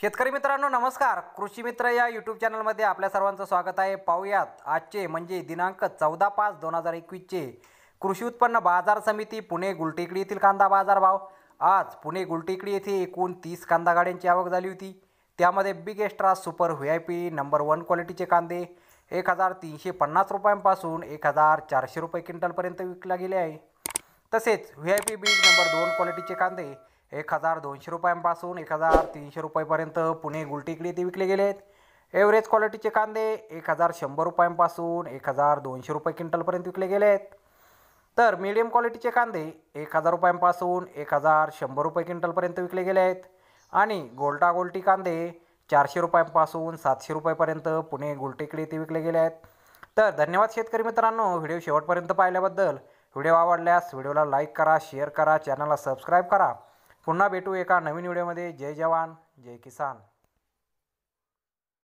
शेतकरी मित्रांनो नमस्कार कृषी मित्र या यूट्यूब चॅनलमध्ये आपल्या सर्वांचं स्वागत आहे पाहूयात आजचे म्हणजे दिनांक चौदा पाच दोन हजार एकवीसचे कृषी उत्पन्न बाजार समिती पुणे गुलटेकडी येथील कांदा बाजार भाव आज पुणे गुलटेकडी येथे एकूण तीस कांदा गाड्यांची आवक झाली होती त्यामध्ये big extra super V I P number one क्वालिटीचे कांदे एक हजार तीनशे पन्नास रुपयांपासून एक हजार चारशे रुपये क्विंटलपर्यंत विकला गेले आहे तसेच व्ही आय पी बीज नंबर दोन क्वालिटीचे कांदे एक हजार दोनशे रुपयांपासून एक हजार तीनशे रुपयेपर्यंत पुणे गुलटेकडी ते विकले गेले आहेत एव्हरेज क्वालिटीचे कांदे एक हजार शंभर रुपयांपासून एक हजार दोनशे रुपये क्विंटलपर्यंत विकले गेले आहेत तर मीडियम क्वालिटीचे कांदे एक हजार रुपयांपासून एक हजार शंभर रुपये क्विंटलपर्यंत विकले गेले आहेत आणि गोलटा गोलटी कांदे चारशे रुपयांपासून सातशे रुपयेपर्यंत पुणे गुलटेकडे ते विकले गेले आहेत तर धन्यवाद शेतकरी मित्रांनो व्हिडिओ शेवटपर्यंत पाहिल्याबद्दल व्हिडिओ आवडल्यास व्हिडिओला लाईक करा शेअर करा चॅनलला सबस्क्राईब करा पुन्हा भेटू एका नवीन व्हिडिओमध्ये जय जवान जय किसान